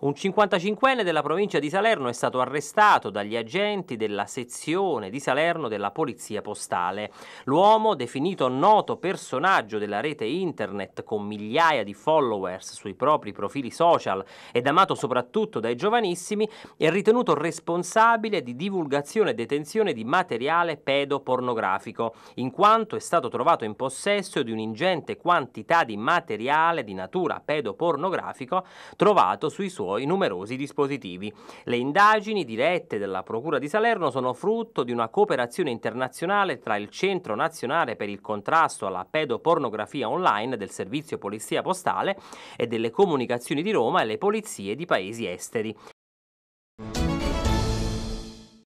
Un 55enne della provincia di Salerno è stato arrestato dagli agenti della sezione di Salerno della Polizia Postale. L'uomo, definito noto personaggio della rete internet con migliaia di followers sui propri profili social ed amato soprattutto dai giovanissimi, è ritenuto responsabile di divulgazione e detenzione di materiale pedopornografico, in quanto è stato trovato in possesso di un'ingente quantità di materiale di natura pedopornografico trovato sui suoi suoi numerosi dispositivi. Le indagini dirette dalla Procura di Salerno sono frutto di una cooperazione internazionale tra il Centro Nazionale per il Contrasto alla Pedopornografia Online del Servizio Polizia Postale e delle Comunicazioni di Roma e le polizie di paesi esteri.